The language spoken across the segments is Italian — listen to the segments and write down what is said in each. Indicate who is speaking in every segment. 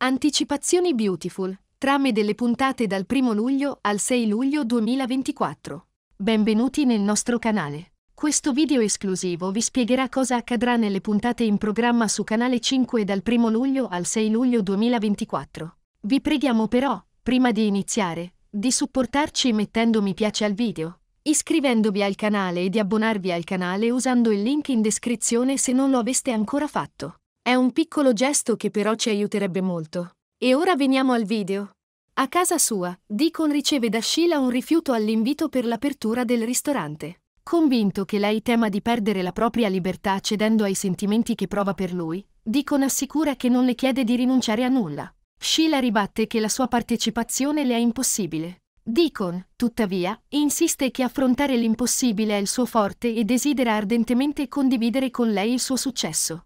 Speaker 1: Anticipazioni Beautiful. Trame delle puntate dal 1 luglio al 6 luglio 2024. Benvenuti nel nostro canale. Questo video esclusivo vi spiegherà cosa accadrà nelle puntate in programma su canale 5 dal 1 luglio al 6 luglio 2024. Vi preghiamo però, prima di iniziare, di supportarci mettendo mi piace al video, iscrivendovi al canale e di abbonarvi al canale usando il link in descrizione se non lo aveste ancora fatto. È un piccolo gesto che però ci aiuterebbe molto. E ora veniamo al video. A casa sua, Deacon riceve da Sheila un rifiuto all'invito per l'apertura del ristorante. Convinto che lei tema di perdere la propria libertà cedendo ai sentimenti che prova per lui, Deacon assicura che non le chiede di rinunciare a nulla. Sheila ribatte che la sua partecipazione le è impossibile. Deacon, tuttavia, insiste che affrontare l'impossibile è il suo forte e desidera ardentemente condividere con lei il suo successo.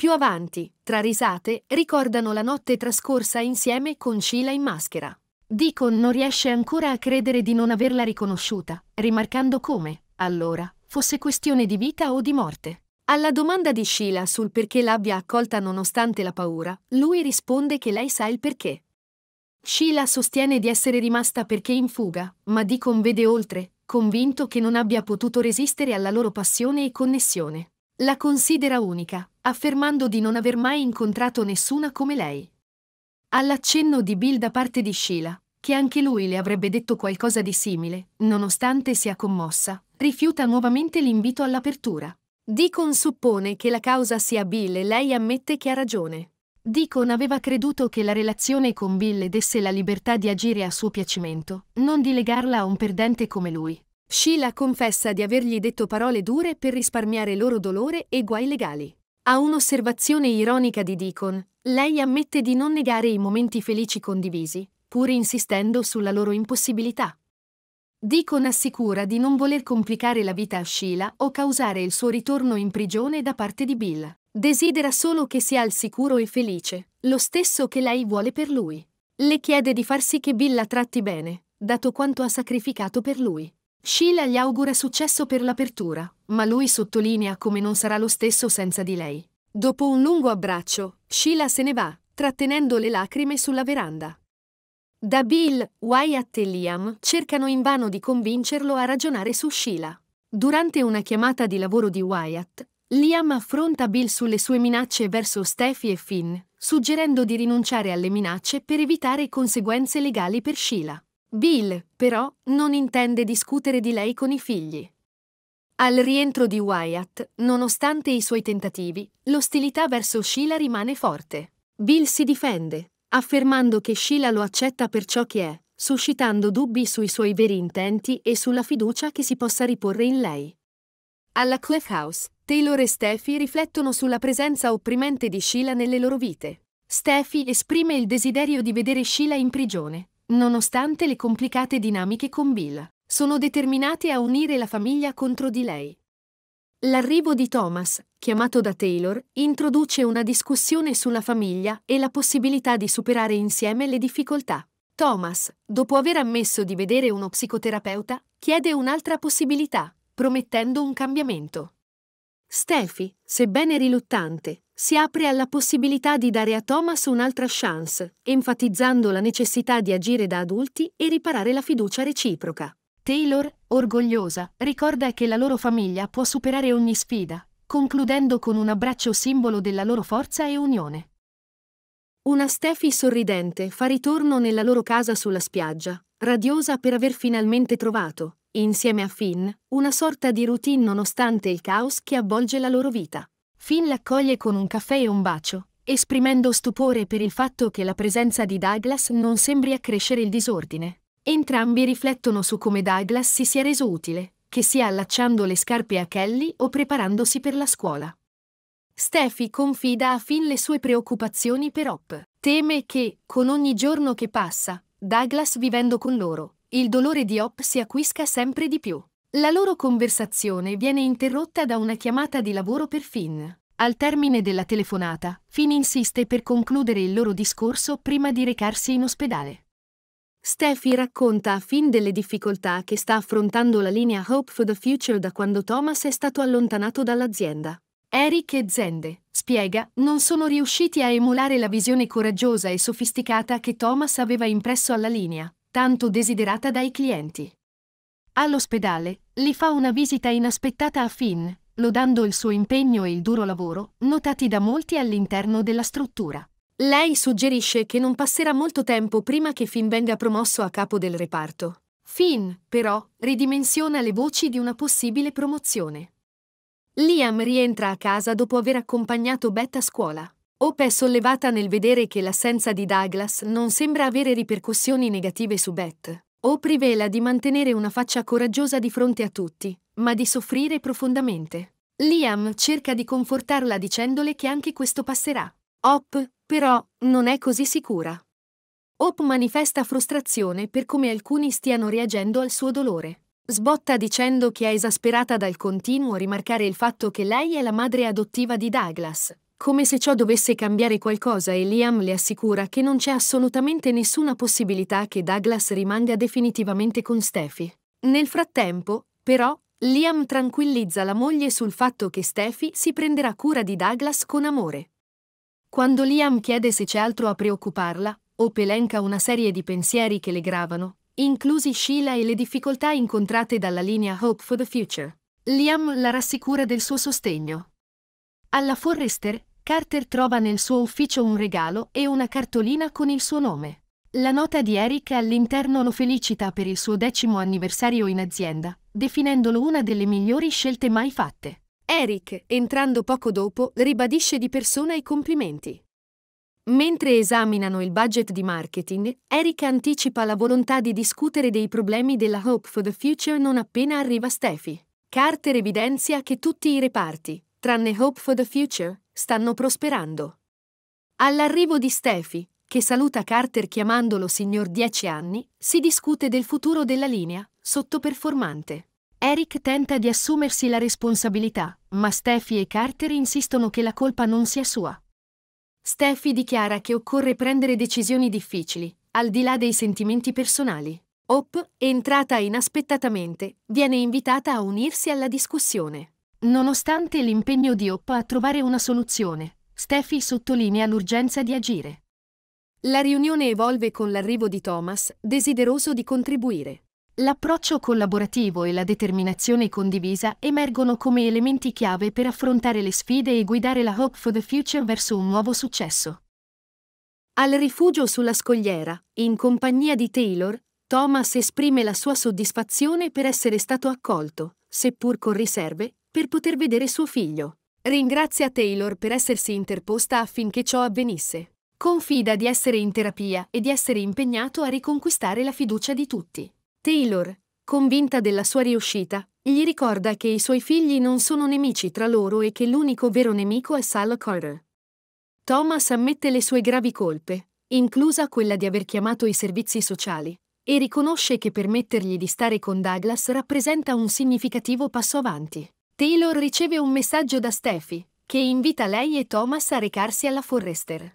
Speaker 1: Più avanti, tra risate, ricordano la notte trascorsa insieme con Sheila in maschera. Deacon non riesce ancora a credere di non averla riconosciuta, rimarcando come, allora, fosse questione di vita o di morte. Alla domanda di Sheila sul perché l'abbia accolta nonostante la paura, lui risponde che lei sa il perché. Sheila sostiene di essere rimasta perché in fuga, ma Deacon vede oltre, convinto che non abbia potuto resistere alla loro passione e connessione. La considera unica, affermando di non aver mai incontrato nessuna come lei. All'accenno di Bill da parte di Sheila, che anche lui le avrebbe detto qualcosa di simile, nonostante sia commossa, rifiuta nuovamente l'invito all'apertura. Deacon suppone che la causa sia Bill e lei ammette che ha ragione. Deacon aveva creduto che la relazione con Bill desse la libertà di agire a suo piacimento, non di legarla a un perdente come lui. Sheila confessa di avergli detto parole dure per risparmiare loro dolore e guai legali. A un'osservazione ironica di Deacon, lei ammette di non negare i momenti felici condivisi, pur insistendo sulla loro impossibilità. Deacon assicura di non voler complicare la vita a Sheila o causare il suo ritorno in prigione da parte di Bill. Desidera solo che sia al sicuro e felice, lo stesso che lei vuole per lui. Le chiede di far sì che Bill la tratti bene, dato quanto ha sacrificato per lui. Sheila gli augura successo per l'apertura, ma lui sottolinea come non sarà lo stesso senza di lei. Dopo un lungo abbraccio, Sheila se ne va, trattenendo le lacrime sulla veranda. Da Bill, Wyatt e Liam cercano invano di convincerlo a ragionare su Sheila. Durante una chiamata di lavoro di Wyatt, Liam affronta Bill sulle sue minacce verso Steffi e Finn, suggerendo di rinunciare alle minacce per evitare conseguenze legali per Sheila. Bill, però, non intende discutere di lei con i figli. Al rientro di Wyatt, nonostante i suoi tentativi, l'ostilità verso Sheila rimane forte. Bill si difende, affermando che Sheila lo accetta per ciò che è, suscitando dubbi sui suoi veri intenti e sulla fiducia che si possa riporre in lei. Alla Cliff House, Taylor e Steffi riflettono sulla presenza opprimente di Sheila nelle loro vite. Steffi esprime il desiderio di vedere Sheila in prigione, nonostante le complicate dinamiche con Bill. Sono determinate a unire la famiglia contro di lei. L'arrivo di Thomas, chiamato da Taylor, introduce una discussione sulla famiglia e la possibilità di superare insieme le difficoltà. Thomas, dopo aver ammesso di vedere uno psicoterapeuta, chiede un'altra possibilità, promettendo un cambiamento. Steffi, sebbene riluttante, si apre alla possibilità di dare a Thomas un'altra chance, enfatizzando la necessità di agire da adulti e riparare la fiducia reciproca. Taylor, orgogliosa, ricorda che la loro famiglia può superare ogni sfida, concludendo con un abbraccio simbolo della loro forza e unione. Una Steffi sorridente fa ritorno nella loro casa sulla spiaggia, radiosa per aver finalmente trovato, insieme a Finn, una sorta di routine nonostante il caos che avvolge la loro vita. Finn l'accoglie con un caffè e un bacio, esprimendo stupore per il fatto che la presenza di Douglas non sembri accrescere il disordine. Entrambi riflettono su come Douglas si sia reso utile, che sia allacciando le scarpe a Kelly o preparandosi per la scuola. Steffi confida a Finn le sue preoccupazioni per Hop. Teme che, con ogni giorno che passa, Douglas vivendo con loro, il dolore di Hop si acquisca sempre di più. La loro conversazione viene interrotta da una chiamata di lavoro per Finn. Al termine della telefonata, Finn insiste per concludere il loro discorso prima di recarsi in ospedale. Steffi racconta a Finn delle difficoltà che sta affrontando la linea Hope for the Future da quando Thomas è stato allontanato dall'azienda. Eric e Zende, spiega, non sono riusciti a emulare la visione coraggiosa e sofisticata che Thomas aveva impresso alla linea, tanto desiderata dai clienti. All'ospedale, gli fa una visita inaspettata a Finn, lodando il suo impegno e il duro lavoro, notati da molti all'interno della struttura. Lei suggerisce che non passerà molto tempo prima che Finn venga promosso a capo del reparto. Finn, però, ridimensiona le voci di una possibile promozione. Liam rientra a casa dopo aver accompagnato Beth a scuola. Hope è sollevata nel vedere che l'assenza di Douglas non sembra avere ripercussioni negative su Beth o privela di mantenere una faccia coraggiosa di fronte a tutti, ma di soffrire profondamente. Liam cerca di confortarla dicendole che anche questo passerà. Hop, però, non è così sicura. Hop manifesta frustrazione per come alcuni stiano reagendo al suo dolore. Sbotta dicendo che è esasperata dal continuo rimarcare il fatto che lei è la madre adottiva di Douglas, come se ciò dovesse cambiare qualcosa e Liam le assicura che non c'è assolutamente nessuna possibilità che Douglas rimanga definitivamente con Steffi. Nel frattempo, però, Liam tranquillizza la moglie sul fatto che Steffi si prenderà cura di Douglas con amore. Quando Liam chiede se c'è altro a preoccuparla, Hope elenca una serie di pensieri che le gravano, inclusi Sheila e le difficoltà incontrate dalla linea Hope for the Future. Liam la rassicura del suo sostegno. Alla Forrester, Carter trova nel suo ufficio un regalo e una cartolina con il suo nome. La nota di Eric all'interno lo felicita per il suo decimo anniversario in azienda, definendolo una delle migliori scelte mai fatte. Eric, entrando poco dopo, ribadisce di persona i complimenti. Mentre esaminano il budget di marketing, Eric anticipa la volontà di discutere dei problemi della Hope for the Future non appena arriva Steffi. Carter evidenzia che tutti i reparti, tranne Hope for the Future, stanno prosperando. All'arrivo di Steffi, che saluta Carter chiamandolo signor 10 anni, si discute del futuro della linea, sottoperformante. Eric tenta di assumersi la responsabilità, ma Steffi e Carter insistono che la colpa non sia sua. Steffi dichiara che occorre prendere decisioni difficili, al di là dei sentimenti personali. Hope, entrata inaspettatamente, viene invitata a unirsi alla discussione. Nonostante l'impegno di Oppa a trovare una soluzione, Steffi sottolinea l'urgenza di agire. La riunione evolve con l'arrivo di Thomas, desideroso di contribuire. L'approccio collaborativo e la determinazione condivisa emergono come elementi chiave per affrontare le sfide e guidare la Hope for the Future verso un nuovo successo. Al rifugio sulla scogliera, in compagnia di Taylor, Thomas esprime la sua soddisfazione per essere stato accolto, seppur con riserve, per poter vedere suo figlio. Ringrazia Taylor per essersi interposta affinché ciò avvenisse. Confida di essere in terapia e di essere impegnato a riconquistare la fiducia di tutti. Taylor, convinta della sua riuscita, gli ricorda che i suoi figli non sono nemici tra loro e che l'unico vero nemico è Sal Carter. Thomas ammette le sue gravi colpe, inclusa quella di aver chiamato i servizi sociali, e riconosce che permettergli di stare con Douglas rappresenta un significativo passo avanti. Taylor riceve un messaggio da Steffi, che invita lei e Thomas a recarsi alla Forrester.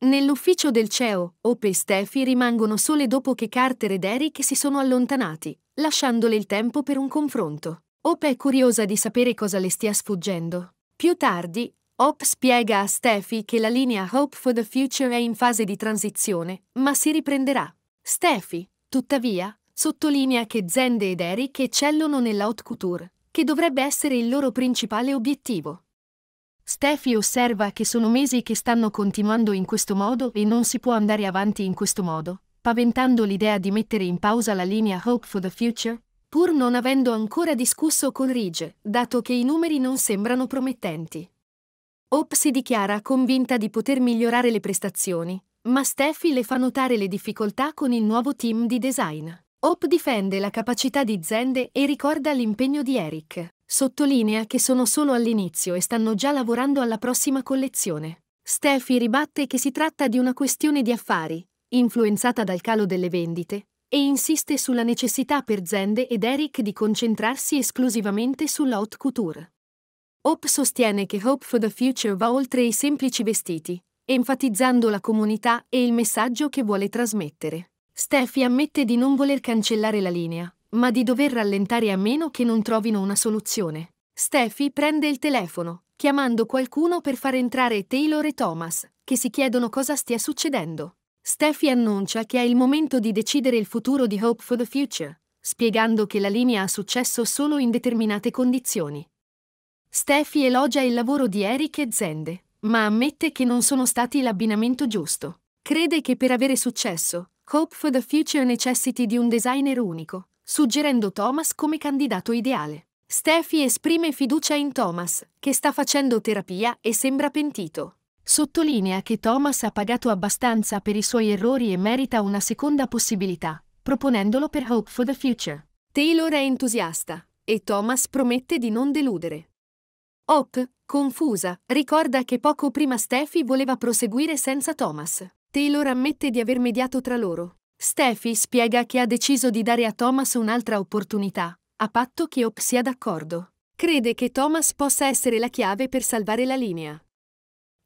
Speaker 1: Nell'ufficio del CEO, Hope e Steffi rimangono sole dopo che Carter ed Eric si sono allontanati, lasciandole il tempo per un confronto. Hope è curiosa di sapere cosa le stia sfuggendo. Più tardi, Hope spiega a Steffi che la linea Hope for the Future è in fase di transizione, ma si riprenderà. Steffi, tuttavia, sottolinea che Zende ed Eric eccellono nella haute couture, che dovrebbe essere il loro principale obiettivo. Steffi osserva che sono mesi che stanno continuando in questo modo e non si può andare avanti in questo modo, paventando l'idea di mettere in pausa la linea Hope for the Future, pur non avendo ancora discusso con Ridge, dato che i numeri non sembrano promettenti. Hope si dichiara convinta di poter migliorare le prestazioni, ma Steffi le fa notare le difficoltà con il nuovo team di design. Hope difende la capacità di Zende e ricorda l'impegno di Eric. Sottolinea che sono solo all'inizio e stanno già lavorando alla prossima collezione. Steffi ribatte che si tratta di una questione di affari, influenzata dal calo delle vendite, e insiste sulla necessità per Zende ed Eric di concentrarsi esclusivamente sulla haute couture. Hope sostiene che Hope for the Future va oltre i semplici vestiti, enfatizzando la comunità e il messaggio che vuole trasmettere. Steffi ammette di non voler cancellare la linea, ma di dover rallentare a meno che non trovino una soluzione. Steffi prende il telefono, chiamando qualcuno per far entrare Taylor e Thomas, che si chiedono cosa stia succedendo. Steffi annuncia che è il momento di decidere il futuro di Hope for the Future, spiegando che la linea ha successo solo in determinate condizioni. Steffi elogia il lavoro di Eric e Zende, ma ammette che non sono stati l'abbinamento giusto. Crede che per avere successo, Hope for the Future necessiti di un designer unico, suggerendo Thomas come candidato ideale. Steffi esprime fiducia in Thomas, che sta facendo terapia e sembra pentito. Sottolinea che Thomas ha pagato abbastanza per i suoi errori e merita una seconda possibilità, proponendolo per Hope for the Future. Taylor è entusiasta e Thomas promette di non deludere. Hope, confusa, ricorda che poco prima Steffi voleva proseguire senza Thomas. Taylor ammette di aver mediato tra loro. Steffi spiega che ha deciso di dare a Thomas un'altra opportunità, a patto che Hope sia d'accordo. Crede che Thomas possa essere la chiave per salvare la linea.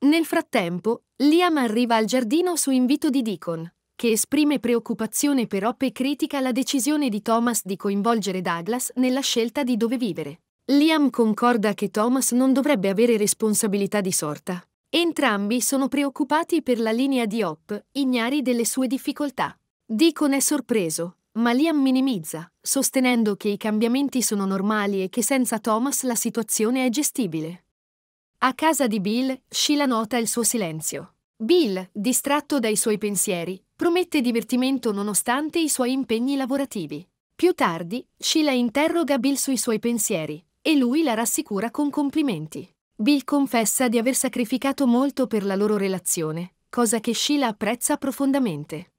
Speaker 1: Nel frattempo, Liam arriva al giardino su invito di Deacon, che esprime preoccupazione per Hope e critica la decisione di Thomas di coinvolgere Douglas nella scelta di dove vivere. Liam concorda che Thomas non dovrebbe avere responsabilità di sorta, Entrambi sono preoccupati per la linea di Hop, ignari delle sue difficoltà. Deacon è sorpreso, ma Liam minimizza, sostenendo che i cambiamenti sono normali e che senza Thomas la situazione è gestibile. A casa di Bill, Sheila nota il suo silenzio. Bill, distratto dai suoi pensieri, promette divertimento nonostante i suoi impegni lavorativi. Più tardi, Sheila interroga Bill sui suoi pensieri e lui la rassicura con complimenti. Bill confessa di aver sacrificato molto per la loro relazione, cosa che Sheila apprezza profondamente.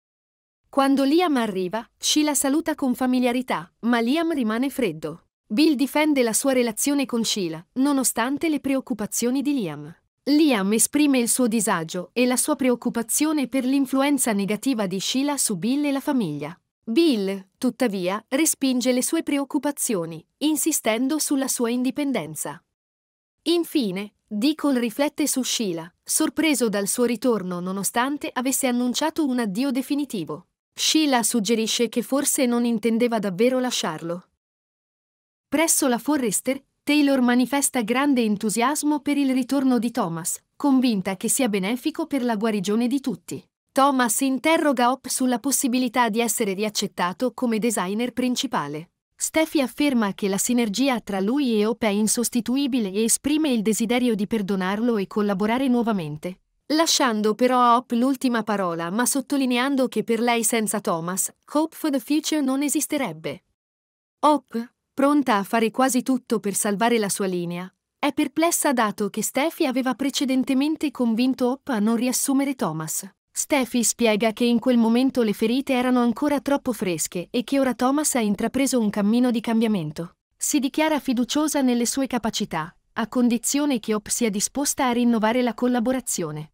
Speaker 1: Quando Liam arriva, Sheila saluta con familiarità, ma Liam rimane freddo. Bill difende la sua relazione con Sheila, nonostante le preoccupazioni di Liam. Liam esprime il suo disagio e la sua preoccupazione per l'influenza negativa di Sheila su Bill e la famiglia. Bill, tuttavia, respinge le sue preoccupazioni, insistendo sulla sua indipendenza. Infine, Deacon riflette su Sheila, sorpreso dal suo ritorno nonostante avesse annunciato un addio definitivo. Sheila suggerisce che forse non intendeva davvero lasciarlo. Presso la Forrester, Taylor manifesta grande entusiasmo per il ritorno di Thomas, convinta che sia benefico per la guarigione di tutti. Thomas interroga Hop sulla possibilità di essere riaccettato come designer principale. Steffi afferma che la sinergia tra lui e Hope è insostituibile e esprime il desiderio di perdonarlo e collaborare nuovamente. Lasciando però a Hope l'ultima parola ma sottolineando che per lei senza Thomas, Hope for the Future non esisterebbe. Hope, pronta a fare quasi tutto per salvare la sua linea, è perplessa dato che Steffi aveva precedentemente convinto Hope a non riassumere Thomas. Steffi spiega che in quel momento le ferite erano ancora troppo fresche e che ora Thomas ha intrapreso un cammino di cambiamento. Si dichiara fiduciosa nelle sue capacità, a condizione che Hope sia disposta a rinnovare la collaborazione.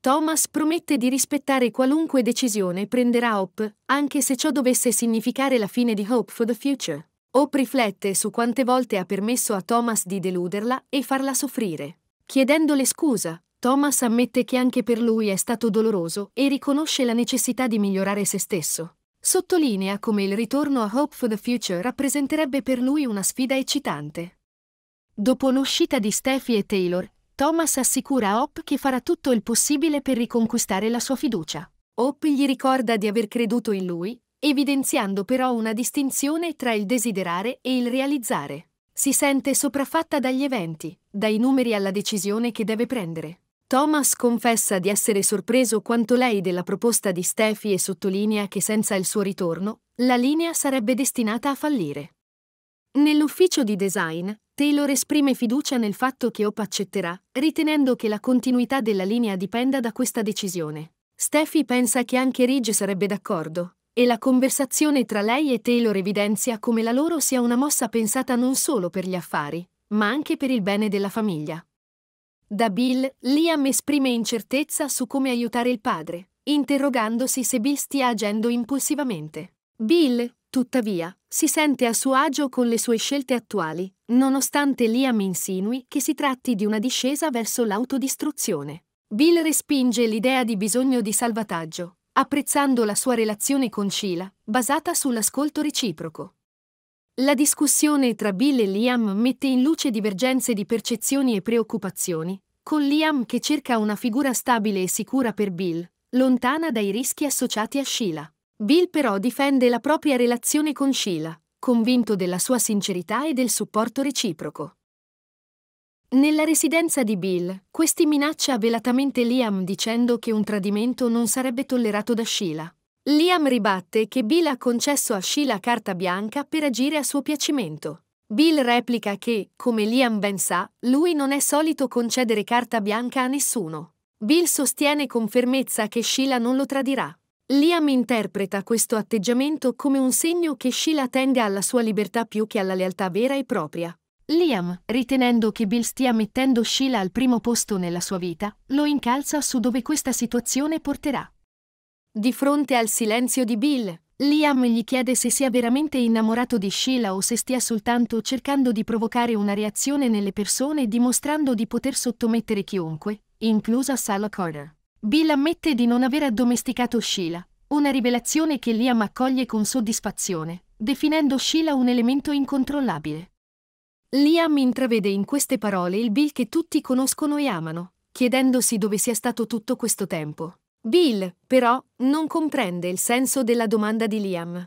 Speaker 1: Thomas promette di rispettare qualunque decisione prenderà Hope, anche se ciò dovesse significare la fine di Hope for the Future. Hope riflette su quante volte ha permesso a Thomas di deluderla e farla soffrire. Chiedendole scusa, Thomas ammette che anche per lui è stato doloroso e riconosce la necessità di migliorare se stesso. Sottolinea come il ritorno a Hope for the Future rappresenterebbe per lui una sfida eccitante. Dopo l'uscita di Steffi e Taylor, Thomas assicura a Hope che farà tutto il possibile per riconquistare la sua fiducia. Hope gli ricorda di aver creduto in lui, evidenziando però una distinzione tra il desiderare e il realizzare. Si sente sopraffatta dagli eventi, dai numeri alla decisione che deve prendere. Thomas confessa di essere sorpreso quanto lei della proposta di Steffi e sottolinea che senza il suo ritorno la linea sarebbe destinata a fallire. Nell'ufficio di design, Taylor esprime fiducia nel fatto che Hope accetterà, ritenendo che la continuità della linea dipenda da questa decisione. Steffi pensa che anche Ridge sarebbe d'accordo, e la conversazione tra lei e Taylor evidenzia come la loro sia una mossa pensata non solo per gli affari, ma anche per il bene della famiglia. Da Bill, Liam esprime incertezza su come aiutare il padre, interrogandosi se Bill stia agendo impulsivamente. Bill, tuttavia, si sente a suo agio con le sue scelte attuali, nonostante Liam insinui che si tratti di una discesa verso l'autodistruzione. Bill respinge l'idea di bisogno di salvataggio, apprezzando la sua relazione con Sheila, basata sull'ascolto reciproco. La discussione tra Bill e Liam mette in luce divergenze di percezioni e preoccupazioni, con Liam che cerca una figura stabile e sicura per Bill, lontana dai rischi associati a Sheila. Bill però difende la propria relazione con Sheila, convinto della sua sincerità e del supporto reciproco. Nella residenza di Bill, questi minaccia velatamente Liam dicendo che un tradimento non sarebbe tollerato da Sheila. Liam ribatte che Bill ha concesso a Sheila carta bianca per agire a suo piacimento. Bill replica che, come Liam ben sa, lui non è solito concedere carta bianca a nessuno. Bill sostiene con fermezza che Sheila non lo tradirà. Liam interpreta questo atteggiamento come un segno che Sheila tende alla sua libertà più che alla lealtà vera e propria. Liam, ritenendo che Bill stia mettendo Sheila al primo posto nella sua vita, lo incalza su dove questa situazione porterà. Di fronte al silenzio di Bill, Liam gli chiede se sia veramente innamorato di Sheila o se stia soltanto cercando di provocare una reazione nelle persone dimostrando di poter sottomettere chiunque, inclusa Sala Carter. Bill ammette di non aver addomesticato Sheila, una rivelazione che Liam accoglie con soddisfazione, definendo Sheila un elemento incontrollabile. Liam intravede in queste parole il Bill che tutti conoscono e amano, chiedendosi dove sia stato tutto questo tempo. Bill, però, non comprende il senso della domanda di Liam.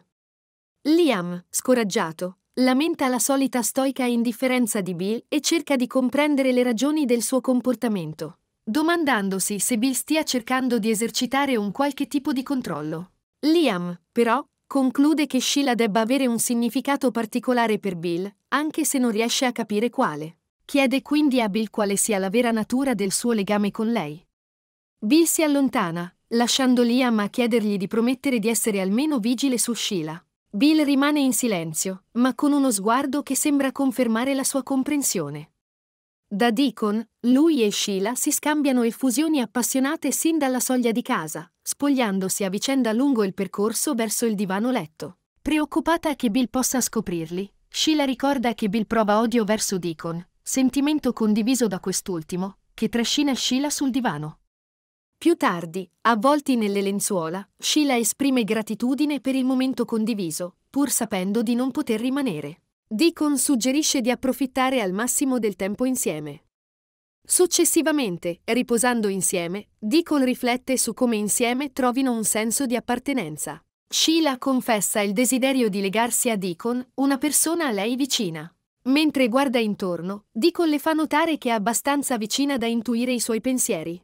Speaker 1: Liam, scoraggiato, lamenta la solita stoica indifferenza di Bill e cerca di comprendere le ragioni del suo comportamento, domandandosi se Bill stia cercando di esercitare un qualche tipo di controllo. Liam, però, conclude che Sheila debba avere un significato particolare per Bill, anche se non riesce a capire quale. Chiede quindi a Bill quale sia la vera natura del suo legame con lei. Bill si allontana, lasciando Liam a chiedergli di promettere di essere almeno vigile su Sheila. Bill rimane in silenzio, ma con uno sguardo che sembra confermare la sua comprensione. Da Deacon, lui e Sheila si scambiano effusioni appassionate sin dalla soglia di casa, spogliandosi a vicenda lungo il percorso verso il divano letto. Preoccupata che Bill possa scoprirli, Sheila ricorda che Bill prova odio verso Deacon, sentimento condiviso da quest'ultimo, che trascina Sheila sul divano. Più tardi, avvolti nelle lenzuola, Sheila esprime gratitudine per il momento condiviso, pur sapendo di non poter rimanere. Deacon suggerisce di approfittare al massimo del tempo insieme. Successivamente, riposando insieme, Deacon riflette su come insieme trovino un senso di appartenenza. Sheila confessa il desiderio di legarsi a Deacon, una persona a lei vicina. Mentre guarda intorno, Deacon le fa notare che è abbastanza vicina da intuire i suoi pensieri.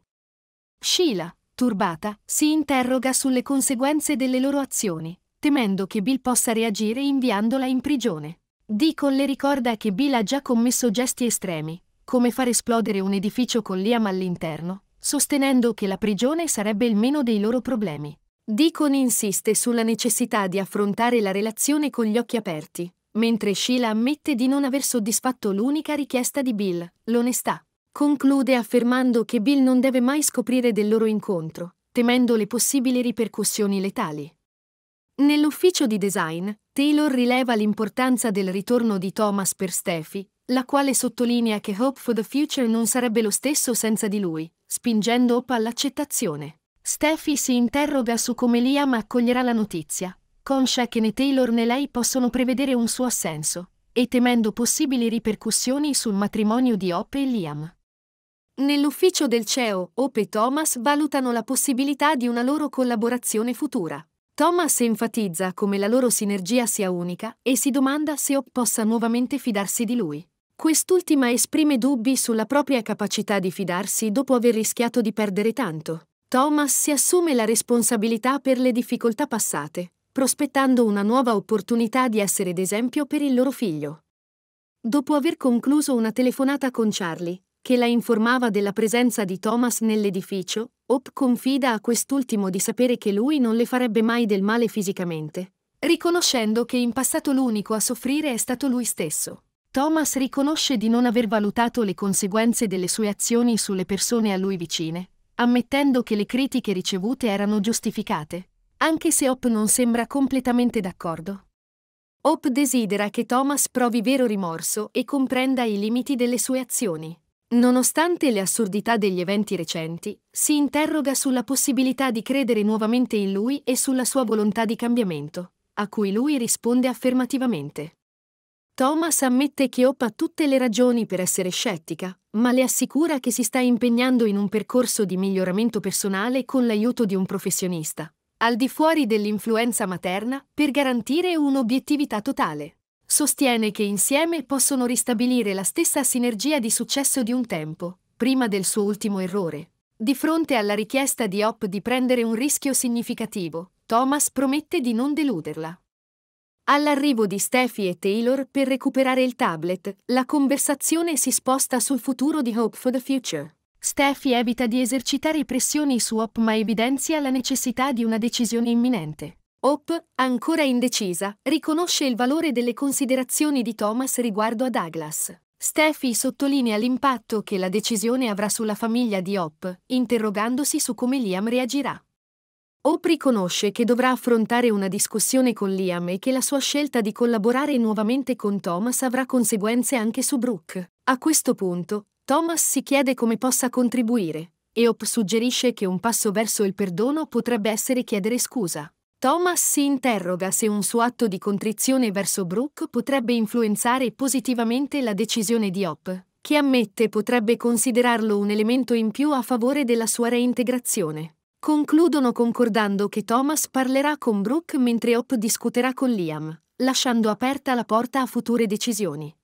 Speaker 1: Sheila, turbata, si interroga sulle conseguenze delle loro azioni, temendo che Bill possa reagire inviandola in prigione. Deacon le ricorda che Bill ha già commesso gesti estremi, come far esplodere un edificio con Liam all'interno, sostenendo che la prigione sarebbe il meno dei loro problemi. Deacon insiste sulla necessità di affrontare la relazione con gli occhi aperti, mentre Sheila ammette di non aver soddisfatto l'unica richiesta di Bill, l'onestà. Conclude affermando che Bill non deve mai scoprire del loro incontro, temendo le possibili ripercussioni letali. Nell'ufficio di design, Taylor rileva l'importanza del ritorno di Thomas per Steffi, la quale sottolinea che Hope for the Future non sarebbe lo stesso senza di lui, spingendo Hope all'accettazione. Steffi si interroga su come Liam accoglierà la notizia, conscia che né Taylor né lei possono prevedere un suo assenso, e temendo possibili ripercussioni sul matrimonio di Hope e Liam. Nell'ufficio del CEO, Ope e Thomas valutano la possibilità di una loro collaborazione futura. Thomas enfatizza come la loro sinergia sia unica e si domanda se Ope possa nuovamente fidarsi di lui. Quest'ultima esprime dubbi sulla propria capacità di fidarsi dopo aver rischiato di perdere tanto. Thomas si assume la responsabilità per le difficoltà passate, prospettando una nuova opportunità di essere d'esempio per il loro figlio. Dopo aver concluso una telefonata con Charlie, che la informava della presenza di Thomas nell'edificio, Hope confida a quest'ultimo di sapere che lui non le farebbe mai del male fisicamente, riconoscendo che in passato l'unico a soffrire è stato lui stesso. Thomas riconosce di non aver valutato le conseguenze delle sue azioni sulle persone a lui vicine, ammettendo che le critiche ricevute erano giustificate, anche se Hope non sembra completamente d'accordo. Hope desidera che Thomas provi vero rimorso e comprenda i limiti delle sue azioni. Nonostante le assurdità degli eventi recenti, si interroga sulla possibilità di credere nuovamente in lui e sulla sua volontà di cambiamento, a cui lui risponde affermativamente. Thomas ammette che Hope ha tutte le ragioni per essere scettica, ma le assicura che si sta impegnando in un percorso di miglioramento personale con l'aiuto di un professionista, al di fuori dell'influenza materna, per garantire un'obiettività totale. Sostiene che insieme possono ristabilire la stessa sinergia di successo di un tempo, prima del suo ultimo errore. Di fronte alla richiesta di Hop di prendere un rischio significativo, Thomas promette di non deluderla. All'arrivo di Steffi e Taylor per recuperare il tablet, la conversazione si sposta sul futuro di Hope for the Future. Steffi evita di esercitare pressioni su Hop ma evidenzia la necessità di una decisione imminente. Hope, ancora indecisa, riconosce il valore delle considerazioni di Thomas riguardo a Douglas. Steffi sottolinea l'impatto che la decisione avrà sulla famiglia di Hope, interrogandosi su come Liam reagirà. Hope riconosce che dovrà affrontare una discussione con Liam e che la sua scelta di collaborare nuovamente con Thomas avrà conseguenze anche su Brooke. A questo punto, Thomas si chiede come possa contribuire, e Hope suggerisce che un passo verso il perdono potrebbe essere chiedere scusa. Thomas si interroga se un suo atto di contrizione verso Brooke potrebbe influenzare positivamente la decisione di Hop, che ammette potrebbe considerarlo un elemento in più a favore della sua reintegrazione. Concludono concordando che Thomas parlerà con Brooke mentre Hop discuterà con Liam, lasciando aperta la porta a future decisioni.